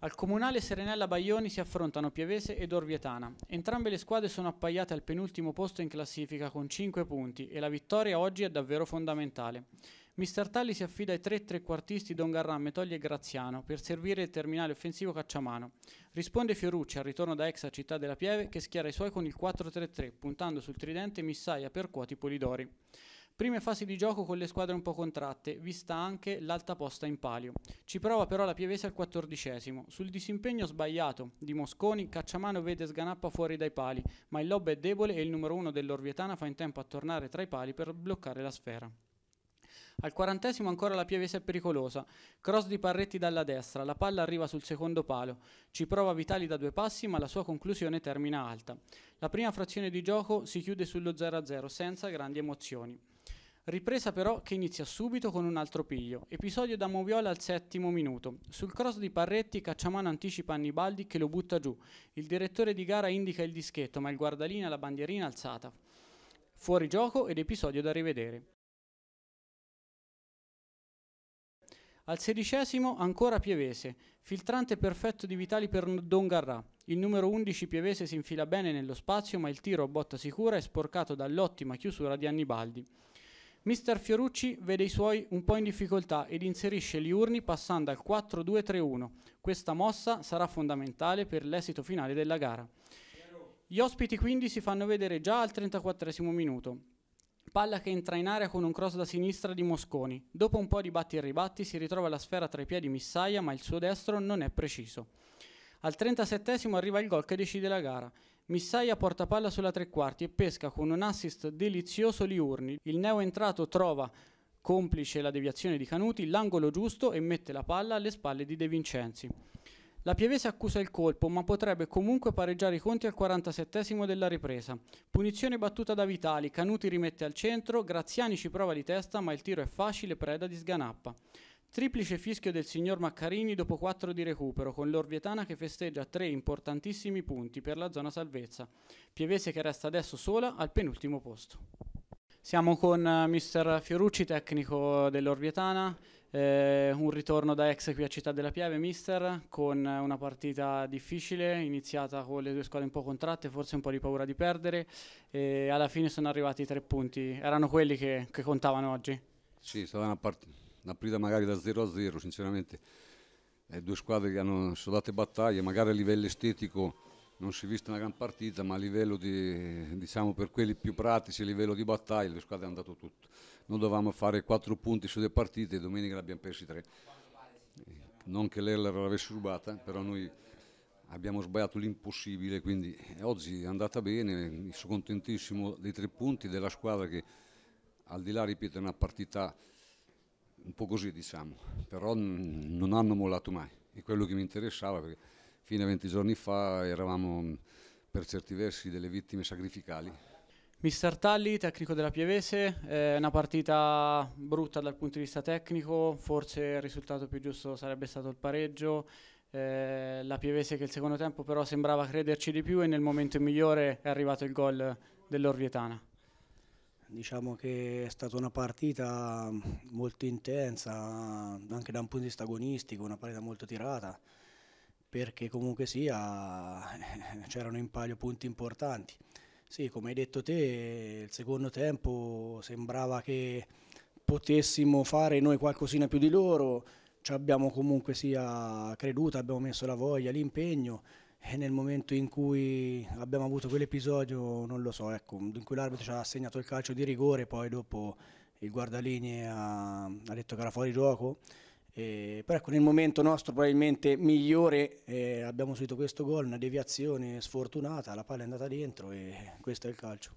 Al comunale Serenella Baglioni si affrontano Pievese ed Orvietana. Entrambe le squadre sono appaiate al penultimo posto in classifica con 5 punti e la vittoria oggi è davvero fondamentale. Mister Talli si affida ai tre trequartisti Don Garramme, Metogli e Graziano per servire il terminale offensivo Cacciamano. Risponde Fiorucci al ritorno da ex a Città della Pieve che schiera i suoi con il 4-3-3 puntando sul tridente Missaia, Percuoti, Polidori. Prime fasi di gioco con le squadre un po' contratte, vista anche l'alta posta in palio. Ci prova però la Pievese al quattordicesimo. Sul disimpegno sbagliato di Mosconi, Cacciamano vede Sganappa fuori dai pali, ma il lob è debole e il numero uno dell'Orvietana fa in tempo a tornare tra i pali per bloccare la sfera. Al quarantesimo ancora la Pievese è pericolosa. Cross di Parretti dalla destra, la palla arriva sul secondo palo. Ci prova Vitali da due passi, ma la sua conclusione termina alta. La prima frazione di gioco si chiude sullo 0-0 senza grandi emozioni. Ripresa però che inizia subito con un altro piglio. Episodio da Moviola al settimo minuto. Sul cross di Parretti Cacciamano anticipa Annibaldi che lo butta giù. Il direttore di gara indica il dischetto ma il guardalina e la bandierina alzata. Fuori gioco ed episodio da rivedere. Al sedicesimo ancora Pievese, filtrante perfetto di Vitali per Don Garrà. Il numero 11 Pievese si infila bene nello spazio ma il tiro a botta sicura è sporcato dall'ottima chiusura di Annibaldi. Mister Fiorucci vede i suoi un po' in difficoltà ed inserisce gli urni passando al 4-2-3-1. Questa mossa sarà fondamentale per l'esito finale della gara. Gli ospiti quindi si fanno vedere già al 34 minuto. Palla che entra in area con un cross da sinistra di Mosconi. Dopo un po' di batti e ribatti si ritrova la sfera tra i piedi Missaia ma il suo destro non è preciso. Al 37 arriva il gol che decide la gara. Missaia porta palla sulla tre quarti e pesca con un assist delizioso Liurni. Il neo entrato trova complice la deviazione di Canuti, l'angolo giusto e mette la palla alle spalle di De Vincenzi. La Pievese accusa il colpo, ma potrebbe comunque pareggiare i conti al 47 della ripresa. Punizione battuta da Vitali, Canuti rimette al centro, Graziani ci prova di testa, ma il tiro è facile preda di Sganappa. Triplice fischio del signor Maccarini dopo 4 di recupero, con l'Orvietana che festeggia 3 importantissimi punti per la zona salvezza. Pievese che resta adesso sola al penultimo posto. Siamo con eh, mister Fiorucci, tecnico dell'Orvietana. Eh, un ritorno da ex qui a Città della Pieve, mister, con eh, una partita difficile, iniziata con le due squadre un po' contratte, forse un po' di paura di perdere, e alla fine sono arrivati i tre punti. Erano quelli che, che contavano oggi? Sì, è stata una partita una partita magari da 0 a 0, sinceramente eh, due squadre che hanno, sono battaglie, magari a livello estetico non si è vista una gran partita, ma a livello di, diciamo, per quelli più pratici, a livello di battaglia, le squadre hanno dato tutto. Noi dovevamo fare 4 punti su due partite e domenica ne abbiamo persi 3. Eh, non che l'Eller l'avesse rubata, però noi abbiamo sbagliato l'impossibile, quindi eh, oggi è andata bene, sono contentissimo dei tre punti della squadra che al di là, ripeto, è una partita un po' così diciamo, però non hanno mollato mai, è quello che mi interessava perché fino a 20 giorni fa eravamo mm, per certi versi delle vittime sacrificali. Mister Talli, tecnico della Pievese, eh, una partita brutta dal punto di vista tecnico, forse il risultato più giusto sarebbe stato il pareggio, eh, la Pievese che il secondo tempo però sembrava crederci di più e nel momento migliore è arrivato il gol dell'Orvietana. Diciamo che è stata una partita molto intensa, anche da un punto di vista agonistico, una partita molto tirata, perché comunque sia c'erano in palio punti importanti. Sì, come hai detto te, il secondo tempo sembrava che potessimo fare noi qualcosina più di loro, ci abbiamo comunque sia creduto, abbiamo messo la voglia, l'impegno, e nel momento in cui abbiamo avuto quell'episodio, non lo so, ecco, in cui l'arbitro ci ha assegnato il calcio di rigore, poi dopo il guardalinee ha, ha detto che era fuori gioco. Eh, però ecco, nel momento nostro probabilmente migliore eh, abbiamo subito questo gol, una deviazione sfortunata, la palla è andata dentro e questo è il calcio.